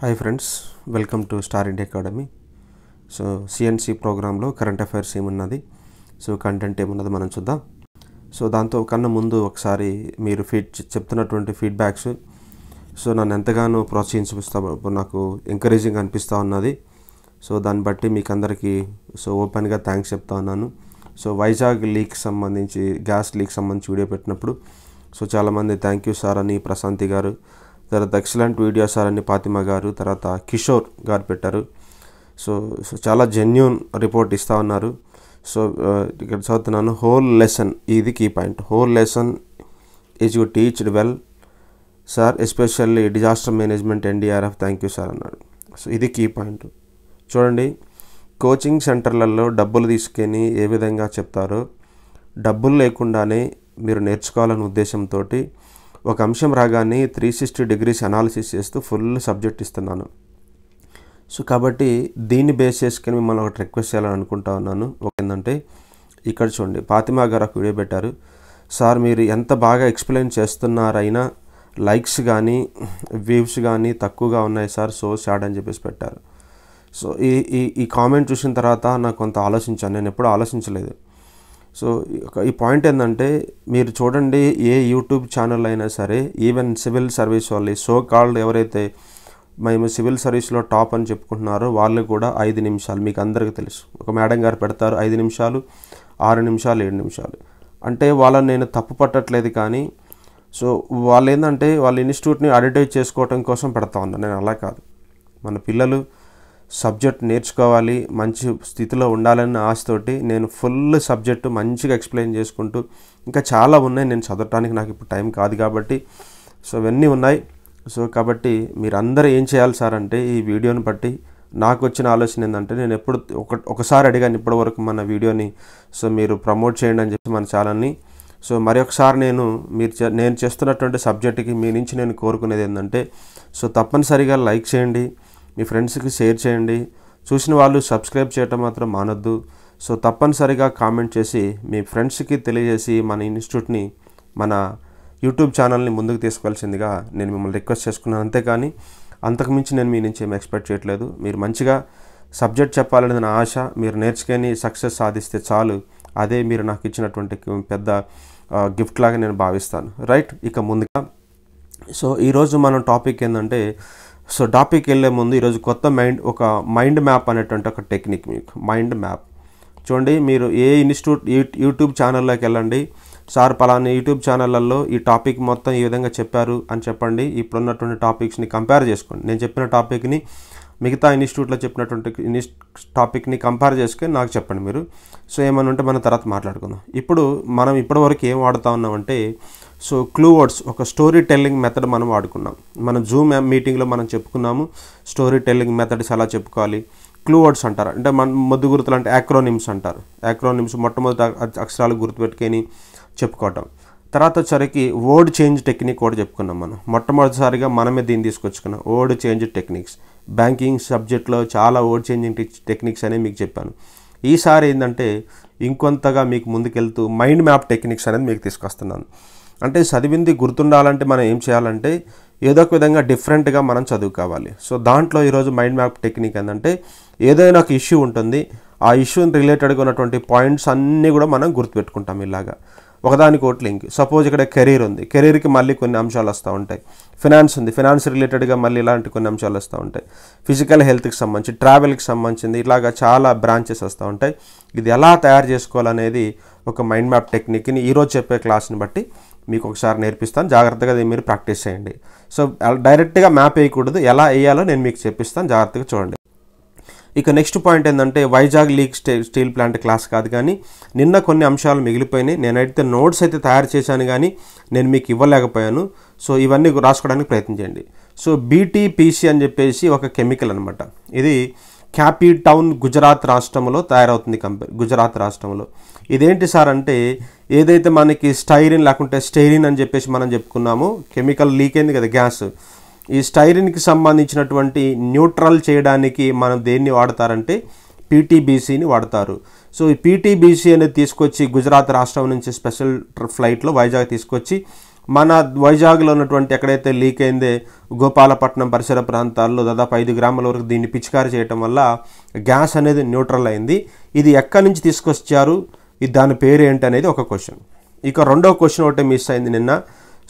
hi friends welcome to Star India Academy so CNC ప్రోగ్రాంలో current affairs ఏమున్నది so content ఏమున్నది మనం చూద్దాం సో దాంతో కన్నా ముందు ఒకసారి మీరు ఫీడ్ చెప్తున్నటువంటి ఫీడ్బ్యాక్స్ సో నన్ను ఎంతగానో ప్రోత్సహించుస్తా నాకు ఎంకరేజింగ్ అనిపిస్తూ ఉన్నది సో దాన్ని బట్టి మీకు అందరికీ సో ఓపెన్గా థ్యాంక్స్ చెప్తా ఉన్నాను సో వైజాగ్ లీక్ సంబంధించి గ్యాస్ లీక్ సంబంధించి వీడియో పెట్టినప్పుడు సో చాలామంది థ్యాంక్ యూ సార్ అని ప్రశాంతి గారు తర్వాత ఎక్సలెంట్ వీడియో వీడియోస్ అని ఫాతిమ గారు తర్వాత కిషోర్ గారు పెట్టారు సో సో చాలా జెన్యున్ రిపోర్ట్ ఇస్తూ ఉన్నారు సో ఇక్కడ చదువుతున్నాను హోల్ లెసన్ ఇది key point whole lesson is you teached well sir especially disaster management NDRF thank you sir అన్నాడు సో ఇది కీ పాయింట్ చూడండి కోచింగ్ సెంటర్లలో డబ్బులు తీసుకొని ఏ విధంగా చెప్తారో డబ్బులు లేకుండానే మీరు నేర్చుకోవాలనే ఉద్దేశంతో ఒక అంశం రాగానే త్రీ సిక్స్టీ డిగ్రీస్ అనాలిసిస్ చేస్తూ ఫుల్ సబ్జెక్ట్ ఇస్తున్నాను సో కాబట్టి దీన్ని బేస్ చేసుకుని మిమ్మల్ని ఒకటి రిక్వెస్ట్ చేయాలని అనుకుంటా ఉన్నాను ఏంటంటే ఇక్కడ చూడండి ఫాతిమా గారు ఒక వీడియో పెట్టారు సార్ మీరు ఎంత బాగా ఎక్స్ప్లెయిన్ చేస్తున్నారైనా లైక్స్ కానీ వ్యూస్ కానీ తక్కువగా ఉన్నాయి సార్ సో షాడ్ అని చెప్పేసి పెట్టారు సో ఈ ఈ కామెంట్ చూసిన తర్వాత నాకు కొంత ఆలోచించాను నేను ఎప్పుడూ ఆలోచించలేదు సో ఈ పాయింట్ ఏంటంటే మీరు చూడండి ఏ యూట్యూబ్ ఛానల్ అయినా సరే ఈవెన్ సివిల్ సర్వీస్ వాళ్ళు సో కాల్డ్ ఎవరైతే మేము సివిల్ సర్వీస్లో టాప్ అని చెప్పుకుంటున్నారో వాళ్ళు కూడా ఐదు నిమిషాలు మీకు అందరికీ తెలుసు ఒక మేడం గారు పెడతారు ఐదు నిమిషాలు ఆరు నిమిషాలు ఏడు నిమిషాలు అంటే వాళ్ళని నేను తప్పు పట్టట్లేదు కానీ సో వాళ్ళు ఏంటంటే వాళ్ళ ఇన్స్టిట్యూట్ని అడ్వర్టైజ్ చేసుకోవటం కోసం పెడతా ఉన్నాను నేను అలా కాదు మన పిల్లలు సబ్జెక్ట్ నేర్చుకోవాలి మంచి స్థితిలో ఉండాలన్న ఆశతోటి నేను ఫుల్ సబ్జెక్టు మంచిగా ఎక్స్ప్లెయిన్ చేసుకుంటూ ఇంకా చాలా ఉన్నాయి నేను చదవటానికి నాకు ఇప్పుడు టైం కాదు కాబట్టి సో ఇవన్నీ ఉన్నాయి సో కాబట్టి మీరు అందరూ ఏం చేయాలి సార్ అంటే ఈ వీడియోని బట్టి నాకు వచ్చిన ఆలోచన ఏంటంటే నేను ఎప్పుడు ఒక ఒకసారి అడిగాను ఇప్పటివరకు మన వీడియోని సో మీరు ప్రమోట్ చేయండి అని చెప్పి మన ఛానల్ని సో మరి ఒకసారి నేను మీరు నేను చేస్తున్నటువంటి సబ్జెక్ట్కి మీ నుంచి నేను కోరుకునేది ఏంటంటే సో తప్పనిసరిగా లైక్ చేయండి మీ ఫ్రెండ్స్కి షేర్ చేయండి చూసిన వాళ్ళు సబ్స్క్రైబ్ చేయటం మాత్రం మానద్దు సో తప్పనిసరిగా కామెంట్ చేసి మీ ఫ్రెండ్స్కి తెలియజేసి మన ఇన్స్టిట్యూట్ని మన యూట్యూబ్ ఛానల్ని ముందుకు తీసుకోవాల్సిందిగా నేను మిమ్మల్ని రిక్వెస్ట్ చేసుకున్నాను అంతేకాని అంతకుమించి నేను మీ నుంచి ఏమి ఎక్స్పెక్ట్ చేయట్లేదు మీరు మంచిగా సబ్జెక్ట్ చెప్పాలనేది నా ఆశ మీరు నేర్చుకొని సక్సెస్ సాధిస్తే చాలు అదే మీరు నాకు ఇచ్చినటువంటి పెద్ద గిఫ్ట్ లాగా నేను భావిస్తాను రైట్ ఇక ముందుగా సో ఈరోజు మనం టాపిక్ ఏంటంటే సో టాపిక్ వెళ్ళే ముందు ఈరోజు కొత్త మైండ్ ఒక మైండ్ మ్యాప్ అనేటువంటి ఒక టెక్నిక్ మీకు మైండ్ మ్యాప్ చూడండి మీరు ఏ ఇన్స్టిట్యూట్ యూట్యూబ్ ఛానల్లోకి వెళ్ళండి సార్ పలానా యూట్యూబ్ ఛానళ్ళల్లో ఈ టాపిక్ మొత్తం ఈ విధంగా చెప్పారు అని చెప్పండి ఇప్పుడున్నటువంటి టాపిక్స్ని కంపేర్ చేసుకోండి నేను చెప్పిన టాపిక్ని మిగతా ఇన్స్టిట్యూట్లో చెప్పినటువంటి ఇన్స్ట్ టాపిక్ని కంపేర్ చేసుకొని నాకు చెప్పండి మీరు సో ఏమన్నా ఉంటే మనం తర్వాత మాట్లాడుకుందాం ఇప్పుడు మనం ఇప్పటివరకు ఏం వాడుతూ ఉన్నామంటే సో క్లూ వర్డ్స్ ఒక స్టోరీ టెల్లింగ్ మెథడ్ మనం వాడుకున్నాం మన జూమ్ మీటింగ్లో మనం చెప్పుకున్నాము స్టోరీ టెల్లింగ్ మెథడ్స్ ఎలా చెప్పుకోవాలి క్లూ వర్డ్స్ అంటారు అంటే మన మొద్దు గుర్తులు అంటే యాక్రోనిమ్స్ అంటారు యాక్రోనిమ్స్ మొట్టమొదటి అక్షరాలు గుర్తుపెట్టుకొని చెప్పుకోవటం తర్వాత వచ్చరికి వర్డ్ చేంజ్ టెక్నిక్ కూడా చెప్పుకున్నాం మనం మొట్టమొదటిసారిగా మనమే దీన్ని తీసుకొచ్చుకున్నాం వర్డ్ చేంజ్ టెక్నిక్స్ బ్యాంకింగ్ సబ్జెక్ట్లో చాలా వర్డ్ చేంజింగ్ టెక్నిక్స్ అనేవి మీకు చెప్పాను ఈసారి ఏంటంటే ఇంకొంతగా మీకు ముందుకెళ్తూ మైండ్ మ్యాప్ టెక్నిక్స్ అనేది మీకు తీసుకొస్తున్నాను అంటే చదివింది గుర్తుండాలంటే మనం ఏం చేయాలంటే ఏదో ఒక విధంగా డిఫరెంట్గా మనం చదువుకోవాలి సో దాంట్లో ఈరోజు మైండ్ మ్యాప్ టెక్నిక్ ఏంటంటే ఏదైనా ఒక ఇష్యూ ఉంటుంది ఆ ఇష్యూని రిలేటెడ్గా ఉన్నటువంటి పాయింట్స్ అన్నీ కూడా మనం గుర్తుపెట్టుకుంటాం ఇలాగా ఒకదానికి ఒకటి లింక్ సపోజ్ ఇక్కడ కెరీర్ ఉంది కెరీర్కి మళ్ళీ కొన్ని అంశాలు వస్తూ ఉంటాయి ఫినాన్స్ ఉంది ఫినాన్స్ రిలేటెడ్గా మళ్ళీ ఇలాంటి కొన్ని అంశాలు వస్తూ ఉంటాయి ఫిజికల్ హెల్త్కి సంబంధించి ట్రావెల్కి సంబంధించింది ఇలాగా చాలా బ్రాంచెస్ వస్తూ ఉంటాయి ఇది ఎలా తయారు చేసుకోవాలనేది ఒక మైండ్ మ్యాప్ టెక్నిక్ని ఈరోజు చెప్పే క్లాస్ని బట్టి మీకు ఒకసారి నేర్పిస్తాను జాగ్రత్తగా మీరు ప్రాక్టీస్ చేయండి సో డైరెక్ట్గా మ్యాప్ వేయకూడదు ఎలా వేయాలో నేను మీకు చెప్పిస్తాను జాగ్రత్తగా చూడండి ఇక నెక్స్ట్ పాయింట్ ఏంటంటే Vizag leak steel plant class కాదు కానీ నిన్న కొన్ని అంశాలు మిగిలిపోయినాయి నేనైతే నోట్స్ అయితే తయారు చేశాను కానీ నేను మీకు ఇవ్వలేకపోయాను సో ఇవన్నీ రాసుకోవడానికి ప్రయత్నించండి సో బీటీపీసీ అని చెప్పేసి ఒక కెమికల్ అనమాట ఇది క్యాపీ టౌన్ గుజరాత్ రాష్ట్రంలో తయారవుతుంది కంపెనీ గుజరాత్ రాష్ట్రంలో ఇదేంటి సార్ అంటే ఏదైతే మనకి స్టైరిన్ లేకుంటే స్టైరిన్ అని చెప్పేసి మనం చెప్పుకున్నాము కెమికల్ లీక్ అయింది కదా గ్యాస్ ఈ స్టైరిన్కి సంబంధించినటువంటి న్యూట్రల్ చేయడానికి మనం దేన్ని వాడతారంటే పీటీబీసీని వాడతారు సో ఈ పీటీబీసీ అనేది తీసుకొచ్చి గుజరాత్ రాష్ట్రం నుంచి స్పెషల్ ఫ్లైట్లో వైజాగ్ తీసుకొచ్చి మన వైజాగ్లో ఉన్నటువంటి ఎక్కడైతే లీక్ అయిందే గోపాలపట్నం పరిసర ప్రాంతాల్లో దాదాపు ఐదు గ్రామాల వరకు దీన్ని పిచికారి చేయటం వల్ల గ్యాస్ అనేది న్యూట్రల్ అయింది ఇది ఎక్కడి నుంచి తీసుకొచ్చారు ఇది దాని పేరు ఏంటి అనేది ఒక క్వశ్చన్ ఇక రెండో క్వశ్చన్ ఒకటి మిస్ అయింది నిన్న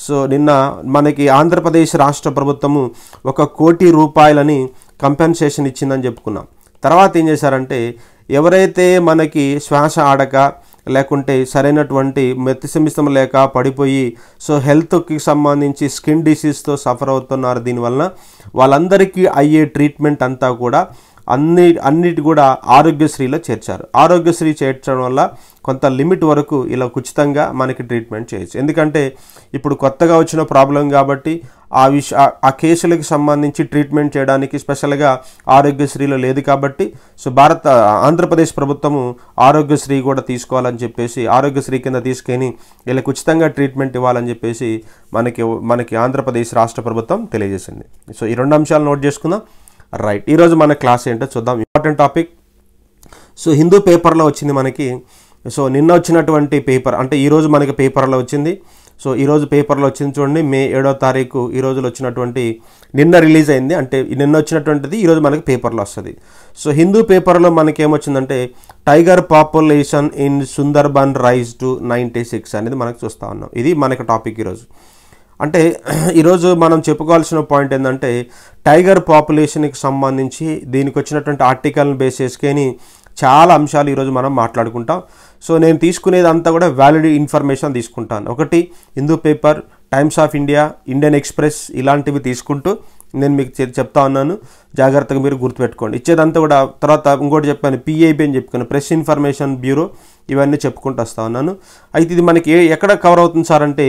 సో నిన్న మనకి ఆంధ్రప్రదేశ్ రాష్ట్ర ప్రభుత్వము ఒక కోటి రూపాయలని కంపెన్సేషన్ ఇచ్చిందని చెప్పుకున్నాం తర్వాత ఏం చేశారంటే ఎవరైతే మనకి శ్వాస ఆడక లేకుంటే సరైనటువంటి మెత్తిసమిస్తం లేక పడిపోయి సో హెల్త్కి సంబంధించి స్కిన్ డిసీజ్తో సఫర్ అవుతున్నారు దీనివలన వాళ్ళందరికీ అయ్యే ట్రీట్మెంట్ అంతా కూడా అన్ని అన్నిటి కూడా ఆరోగ్యశ్రీలో చేర్చారు ఆరోగ్యశ్రీ చేర్చడం వల్ల కొంత లిమిట్ వరకు ఇలా ఉచితంగా మనకి ట్రీట్మెంట్ చేయొచ్చు ఎందుకంటే ఇప్పుడు కొత్తగా వచ్చిన ప్రాబ్లం కాబట్టి ఆ విష ఆ కేసులకు సంబంధించి ట్రీట్మెంట్ చేయడానికి స్పెషల్గా ఆరోగ్యశ్రీలో లేదు కాబట్టి సో భారత ఆంధ్రప్రదేశ్ ప్రభుత్వము ఆరోగ్యశ్రీ కూడా తీసుకోవాలని చెప్పేసి ఆరోగ్యశ్రీ కింద తీసుకొని వీళ్ళకి ఉచితంగా ట్రీట్మెంట్ ఇవ్వాలని చెప్పేసి మనకి మనకి ఆంధ్రప్రదేశ్ రాష్ట్ర ప్రభుత్వం తెలియజేసింది సో ఈ రెండు అంశాలు నోట్ చేసుకుందాం రైట్ ఈరోజు మన క్లాస్ ఏంటో చూద్దాం ఇంపార్టెంట్ టాపిక్ సో హిందూ పేపర్లో వచ్చింది మనకి సో నిన్న వచ్చినటువంటి పేపర్ అంటే ఈరోజు మనకి పేపర్లో వచ్చింది సో ఈరోజు పేపర్లో వచ్చింది చూడండి మే ఏడో తారీఖు ఈ రోజులో వచ్చినటువంటి నిన్న రిలీజ్ అయింది అంటే నిన్న వచ్చినటువంటిది ఈరోజు మనకి పేపర్లో వస్తుంది సో హిందూ పేపర్లో మనకి ఏమొచ్చిందంటే tiger population in Sundarban rise to ninety six అనేది మనకు చూస్తూ ఉన్నాం ఇది మనకి టాపిక్ ఈరోజు అంటే ఈరోజు మనం చెప్పుకోవాల్సిన పాయింట్ ఏంటంటే టైగర్ పాపులేషన్కి సంబంధించి దీనికి వచ్చినటువంటి ఆర్టికల్ని బేస్ చేసుకొని చాలా అంశాలు ఈరోజు మనం మాట్లాడుకుంటాం సో నేను తీసుకునేది అంతా కూడా వ్యాలిడ్ ఇన్ఫర్మేషన్ తీసుకుంటాను ఒకటి Hindu paper Times of India Indian Express ఇలాంటివి తీసుకుంటూ నేను మీకు చెప్తా ఉన్నాను జాగ్రత్తగా మీరు గుర్తుపెట్టుకోండి ఇచ్చేదంతా కూడా తర్వాత ఇంకోటి చెప్పాను పిఏబి అని చెప్పుకున్నాను ప్రెస్ ఇన్ఫర్మేషన్ బ్యూరో ఇవన్నీ చెప్పుకుంటూ వస్తా ఉన్నాను అయితే ఇది మనకి ఎక్కడ కవర్ అవుతుంది సార్ అంటే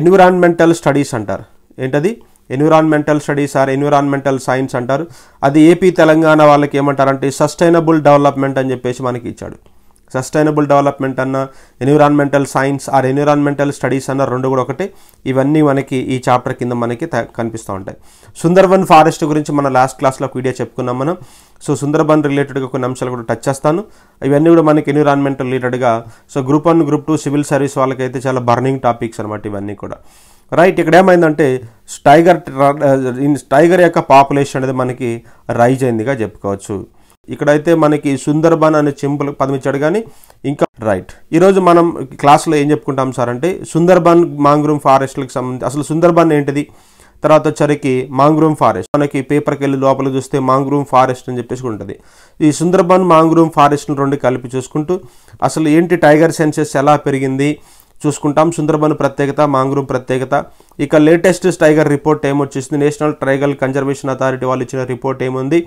ఎన్విరాన్మెంటల్ స్టడీస్ అంటారు ఏంటది environmental studies or environmental science అంటారు అది ఏపీ తెలంగాణ వాళ్ళకి ఏమంటారంటే సస్టైనబుల్ డెవలప్మెంట్ అని చెప్పేసి మనకి ఇచ్చాడు సస్టైనబుల్ డెవలప్మెంట్ అన్న environmental science or environmental studies అన్న రెండు కూడా ఒకటి ఇవన్నీ మనకి ఈ చాప్టర్ కింద మనకి కనిపిస్తూ ఉంటాయి సుందర్బన్ ఫారెస్ట్ గురించి మన లాస్ట్ క్లాస్లో ఒక వీడియో చెప్పుకున్నాం మనం సో సుందర్బన్ రిలేటెడ్గా కొన్ని అంశాలు కూడా టచ్ చేస్తాను ఇవన్నీ కూడా మనకి ఎన్విరాన్మెంటల్ రిలేటెడ్గా so group one group two civil service వాళ్ళకైతే చాలా బర్నింగ్ టాపిక్స్ అనమాట ఇవన్నీ కూడా రైట్ ఇక్కడ ఏమైందంటే టైగర్ టైగర్ యొక్క పాపులేషన్ అనేది మనకి రైజ్ అయిందిగా చెప్పుకోవచ్చు ఇక్కడైతే మనకి సుందర్బన్ అనే చెంపుల పదం ఇచ్చాడు కానీ ఇంకా రైట్ ఈరోజు మనం క్లాస్లో ఏం చెప్పుకుంటాం సార్ అంటే సుందర్బన్ మాంగ్రూమ్ ఫారెస్ట్లకు సంబంధించి అసలు సుందర్బన్ ఏంటిది తర్వాత వచ్చరికి మాంగ్రూమ్ ఫారెస్ట్ మనకి పేపర్కి వెళ్ళి లోపల చూస్తే మాంగ్రూమ్ ఫారెస్ట్ అని చెప్పేసి ఉంటుంది ఈ సుందర్బన్ మాంగ్రూమ్ ఫారెస్ట్ని రెండు కలిపి చూసుకుంటూ అసలు ఏంటి టైగర్ సెన్సెస్ ఎలా పెరిగింది చూసుకుంటాం సుందర్బన్ ప్రత్యేకత మాంగ్రూవ్ ప్రత్యేకత ఇక లేటెస్ట్ టైగర్ రిపోర్ట్ ఏమొచ్చేసింది నేషనల్ ట్రైగల్ కన్జర్వేషన్ అథారిటీ వాళ్ళు ఇచ్చిన రిపోర్ట్ ఏముంది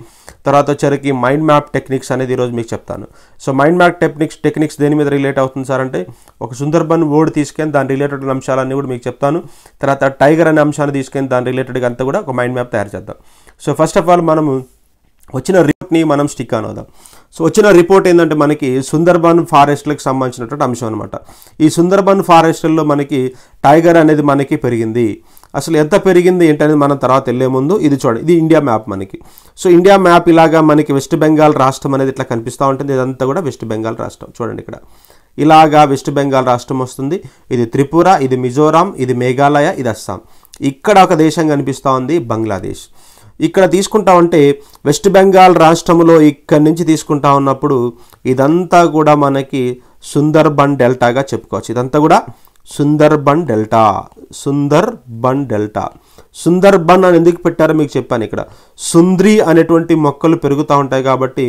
తర్వాత వచ్చరికి మైండ్ మ్యాప్ టెక్నిక్స్ అనేది ఈరోజు మీకు చెప్తాను so mind map techniques techniques దేని మీద రిలేట్ అవుతుంది సార్ అంటే ఒక సుందర్బన్ ఓడి తీసుకొని దాని రిలేటెడ్ అంశాలన్నీ కూడా మీకు చెప్తాను తర్వాత టైగర్ అనే అంశాన్ని తీసుకొని దాని రిలేటెడ్గా అంతా కూడా ఒక మైండ్ మ్యాప్ తయారు చేద్దాం సో ఫస్ట్ ఆఫ్ ఆల్ మనము వచ్చిన రిపోర్ట్ని మనం స్టిక్ అనవుదాం సో వచ్చిన రిపోర్ట్ ఏంటంటే మనకి సుందర్బన్ ఫారెస్ట్లకు సంబంధించినటువంటి అంశం అనమాట ఈ సుందర్బన్ ఫారెస్ట్లలో మనకి టైగర్ అనేది మనకి పెరిగింది అసలు ఎంత పెరిగింది ఏంటనేది మనం తర్వాత వెళ్ళే ముందు ఇది చూడండి ఇది ఇండియా మ్యాప్ మనకి సో ఇండియా మ్యాప్ ఇలాగా మనకి వెస్ట్ బెంగాల్ రాష్ట్రం అనేది ఇట్లా కనిపిస్తూ ఉంటుంది ఇదంతా కూడా వెస్ట్ బెంగాల్ రాష్ట్రం చూడండి ఇక్కడ ఇలాగా వెస్ట్ బెంగాల్ రాష్ట్రం వస్తుంది ఇది త్రిపుర ఇది మిజోరాం ఇది మేఘాలయ ఇది అస్సాం ఇక్కడ ఒక దేశం కనిపిస్తూ ఉంది బంగ్లాదేశ్ ఇక్కడ తీసుకుంటామంటే వెస్ట్ బెంగాల్ రాష్ట్రంలో ఇక్కడి నుంచి తీసుకుంటా ఉన్నప్పుడు ఇదంతా కూడా మనకి సుందర్బన్ డెల్టాగా చెప్పుకోవచ్చు ఇదంతా కూడా సుందర్బన్ డెల్టా సుందర్బన్ డెల్టా సుందర్బన్ అని ఎందుకు పెట్టారో మీకు చెప్పాను ఇక్కడ సుంద్రి అనేటువంటి మొక్కలు పెరుగుతూ ఉంటాయి కాబట్టి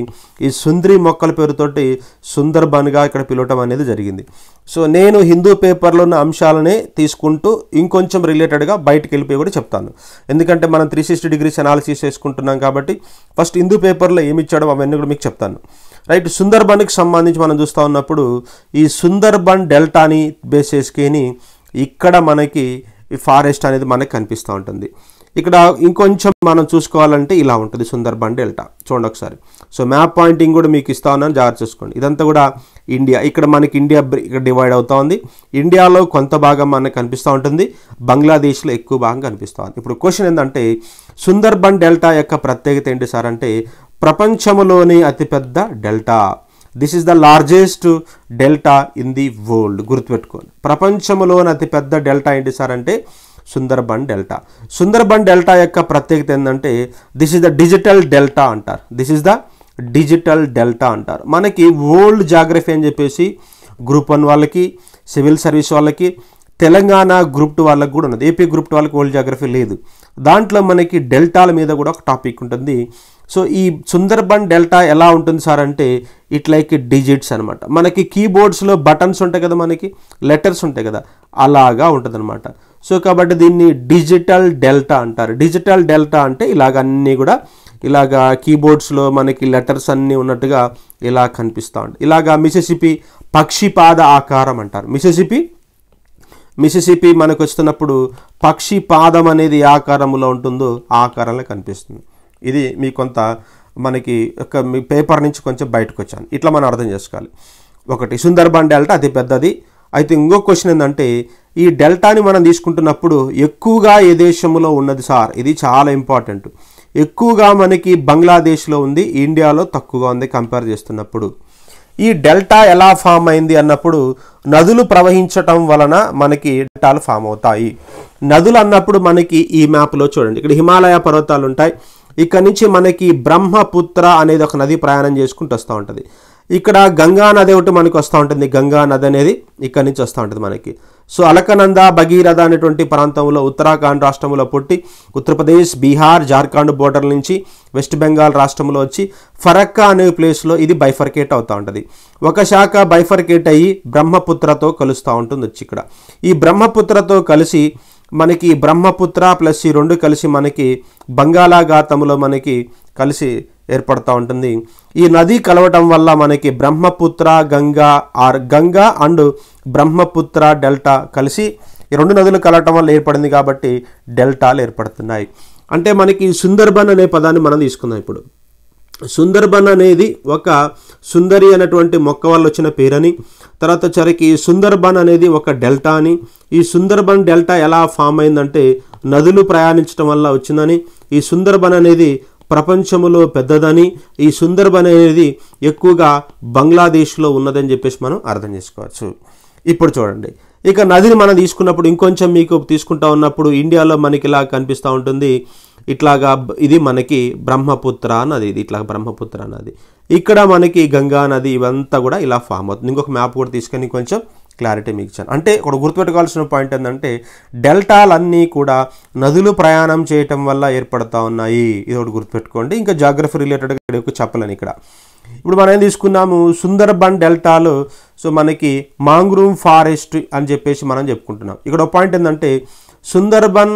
ఈ సుంద్రి మొక్కల పేరుతోటి సుందర్బన్గా ఇక్కడ పిలవటం అనేది జరిగింది సో నేను హిందూ పేపర్లో ఉన్న అంశాలనే తీసుకుంటూ ఇంకొంచెం రిలేటెడ్గా బయటకు వెళ్ళిపోయి కూడా చెప్తాను ఎందుకంటే మనం త్రీ సిక్స్టీ డిగ్రీస్ అనాలిసిస్ చేసుకుంటున్నాం కాబట్టి ఫస్ట్ హిందూ పేపర్లో ఏమి ఇచ్చాడో అవన్నీ కూడా మీకు చెప్తాను రైట్ సుందర్బన్కి సంబంధించి మనం చూస్తూ ఉన్నప్పుడు ఈ సుందర్బన్ డెల్టాని బేసేస్కిని ఇక్కడ మనకి ఈ ఫారెస్ట్ అనేది మనకి కనిపిస్తూ ఉంటుంది ఇక్కడ ఇంకొంచెం మనం చూసుకోవాలంటే ఇలా ఉంటుంది సుందర్బన్ డెల్టా చూడండి ఒకసారి సో మ్యాప్ పాయింటింగ్ కూడా మీకు ఇస్తా ఉన్నాను జాగ్రత్త చూసుకోండి ఇదంతా కూడా ఇండియా ఇక్కడ మనకి ఇండియా ఇక్కడ డివైడ్ అవుతూ ఉంది ఇండియాలో కొంత భాగం మనకు కనిపిస్తూ ఉంటుంది బంగ్లాదేశ్లో ఎక్కువ భాగం కనిపిస్తూ ఉంది ఇప్పుడు క్వశ్చన్ ఏంటంటే సుందర్బన్ డెల్టా యొక్క ప్రత్యేకత ఏంటి సార్ అంటే ప్రపంచంలోనే అతిపెద్ద delta this is the largest delta in the world గుర్తుపెట్టుకోండి ప్రపంచంలోని అతిపెద్ద డెల్టా ఏంటి సార్ అంటే సుందర్బన్ డెల్టా సుందర్బన్ డెల్టా యొక్క ప్రత్యేకత ఏంటంటే this is the digital delta అంటారు this is the digital delta అంటారు మనకి వరల్డ్ జాగ్రఫీ అని చెప్పేసి గ్రూప్ వన్ వాళ్ళకి సివిల్ సర్వీస్ వాళ్ళకి తెలంగాణ గ్రూప్ టూ వాళ్ళకి కూడా ఉన్నది ఏపీ గ్రూప్ టూ వాళ్ళకి వరల్డ్ జాగ్రఫీ లేదు దాంట్లో మనకి డెల్టాల మీద కూడా ఒక టాపిక్ ఉంటుంది సో ఈ సుందర్బన్ డెల్టా ఎలా ఉంటుంది సార్ అంటే ఇట్ లైక్ డిజిట్స్ అనమాట మనకి కీబోర్డ్స్లో బటన్స్ ఉంటాయి కదా మనకి లెటర్స్ ఉంటాయి కదా అలాగా ఉంటుంది అనమాట సో కాబట్టి దీన్ని డిజిటల్ డెల్టా అంటారు డిజిటల్ డెల్టా అంటే ఇలాగ అన్నీ కూడా ఇలాగా కీబోర్డ్స్లో మనకి లెటర్స్ అన్నీ ఉన్నట్టుగా ఇలా కనిపిస్తూ ఉంటాయి ఇలాగా మిసిసిపి పక్షిపాద ఆకారం అంటారు మిసిసిపి మిసిసిపి మనకు వస్తున్నప్పుడు పక్షి పాదం అనేది ఆకారంలో ఉంటుందో ఆకారంలో కనిపిస్తుంది ఇది మీ కొంత మనకి ఒక మీ పేపర్ నుంచి కొంచెం బయటకు వచ్చాను ఇట్లా మనం అర్థం చేసుకోవాలి ఒకటి సుందర్బాన్ డెల్టా అతి పెద్దది అయితే ఇంకో క్వశ్చన్ ఏంటంటే ఈ డెల్టాని మనం తీసుకుంటున్నప్పుడు ఎక్కువగా ఏ దేశంలో ఉన్నది సార్ ఇది చాలా ఇంపార్టెంట్ ఎక్కువగా మనకి బంగ్లాదేశ్లో ఉంది ఇండియాలో తక్కువగా ఉంది కంపేర్ చేస్తున్నప్పుడు ఈ డెల్టా ఎలా ఫామ్ అయింది అన్నప్పుడు నదులు ప్రవహించటం వలన మనకి డెల్టాలు ఫామ్ అవుతాయి నదులు అన్నప్పుడు మనకి ఈ మ్యాప్లో చూడండి ఇక్కడ హిమాలయ పర్వతాలు ఉంటాయి ఇక్కడ నుంచి మనకి బ్రహ్మపుత్ర అనేది ఒక నది ప్రయాణం చేసుకుంటూ వస్తూ ఉంటుంది ఇక్కడ గంగా నది ఒకటి మనకి వస్తూ ఉంటుంది గంగా నది అనేది ఇక్కడ నుంచి వస్తూ ఉంటుంది మనకి సో అలకనంద భగీరథ అనేటువంటి ప్రాంతంలో ఉత్తరాఖండ్ రాష్ట్రంలో పుట్టి ఉత్తరప్రదేశ్ బీహార్ జార్ఖండ్ బోర్డర్ నుంచి వెస్ట్ బెంగాల్ రాష్ట్రంలో వచ్చి ఫరక్కా అనే ప్లేస్లో ఇది బైఫర్కేట్ అవుతూ ఉంటుంది ఒక శాఖ బైఫర్కేట్ అయ్యి బ్రహ్మపుత్రతో కలుస్తూ ఉంటుంది వచ్చి ఇక్కడ ఈ బ్రహ్మపుత్రతో కలిసి మనకి బ్రహ్మపుత్ర ప్లస్ ఈ రెండు కలిసి మనకి బంగాళాఘాతంలో మనకి కలిసి ఏర్పడుతూ ఉంటుంది ఈ నది కలవటం వల్ల మనకి Brahmaputra Ganga or Ganga and Brahmaputra delta కలిసి ఈ రెండు నదులు కలవటం వల్ల ఏర్పడింది కాబట్టి డెల్టాలు ఏర్పడుతున్నాయి అంటే మనకి సుందర్బన్ అనే పదాన్ని మనం తీసుకుందాం ఇప్పుడు సుందర్బన్ అనేది ఒక సుందరి అనేటువంటి మొక్క వల్ల వచ్చిన పేరని తర్వాత వచ్చరికి సుందర్బన్ అనేది ఒక డెల్టా అని ఈ సుందర్బన్ డెల్టా ఎలా ఫామ్ అయిందంటే నదులు ప్రయాణించడం వల్ల వచ్చిందని ఈ సుందర్బన్ అనేది ప్రపంచంలో పెద్దదని ఈ సుందర్బన్ అనేది ఎక్కువగా బంగ్లాదేశ్లో ఉన్నదని చెప్పేసి మనం అర్థం చేసుకోవచ్చు ఇప్పుడు చూడండి ఇక నదిని మనం తీసుకున్నప్పుడు ఇంకొంచెం మీకు తీసుకుంటా ఉన్నప్పుడు ఇండియాలో మనకి ఇలా కనిపిస్తూ ఉంటుంది ఇట్లాగా ఇది మనకి బ్రహ్మపుత్ర అన్నది ఇది ఇట్లా బ్రహ్మపుత్ర అన్నది ఇక్కడ మనకి గంగా నది ఇవంతా కూడా ఇలా ఫామ్ అవుతుంది ఇంకొక మ్యాప్ కూడా తీసుకొని కొంచెం క్లారిటీ మీకు ఇచ్చాను అంటే ఇక్కడ గుర్తుపెట్టుకోవాల్సిన పాయింట్ ఏంటంటే డెల్టాలన్నీ కూడా నదులు ప్రయాణం చేయటం వల్ల ఏర్పడతా ఉన్నాయి ఇది ఒకటి గుర్తుపెట్టుకోండి ఇంకా జాగ్రఫీ రిలేటెడ్గా ఇక్కడ చెప్పలేను ఇక్కడ ఇప్పుడు మనం ఏం తీసుకున్నాము సుందర్బన్ డెల్టాలు సో మనకి మాంగ్రూవ్ ఫారెస్ట్ అని చెప్పేసి మనం చెప్పుకుంటున్నాం ఇక్కడ పాయింట్ ఏంటంటే Sundarban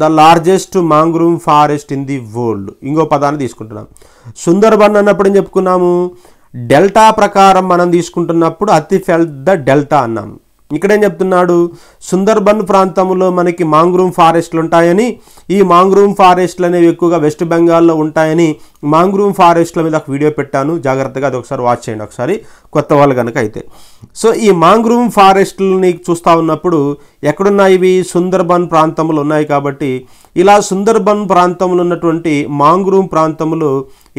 the largest mangrove forest in the world ఇంకో పదాన్ని తీసుకుంటున్నాం సుందర్బన్ అన్నప్పుడు ఏం చెప్పుకున్నాము డెల్టా ప్రకారం మనం తీసుకుంటున్నప్పుడు అతి పెద్ద డెల్టా అన్నాము ఇక్కడేం చెప్తున్నాడు సుందర్బన్ ప్రాంతంలో మనకి మాంగ్రూమ్ ఫారెస్ట్లు ఉంటాయని ఈ మాంగ్రూమ్ ఫారెస్ట్లు అనేవి ఎక్కువగా వెస్ట్ బెంగాల్లో ఉంటాయని మాంగ్రూమ్ ఫారెస్ట్ల మీద ఒక వీడియో పెట్టాను జాగ్రత్తగా అది ఒకసారి వాచ్ చేయండి ఒకసారి కొత్త వాళ్ళు కనుక అయితే సో ఈ మాంగ్రూమ్ ఫారెస్ట్లని చూస్తూ ఉన్నప్పుడు ఎక్కడున్నాయి ఇవి సుందర్బన్ ప్రాంతంలో ఉన్నాయి కాబట్టి ఇలా సుందర్బన్ ప్రాంతంలో ఉన్నటువంటి మాంగ్రూమ్ ప్రాంతంలో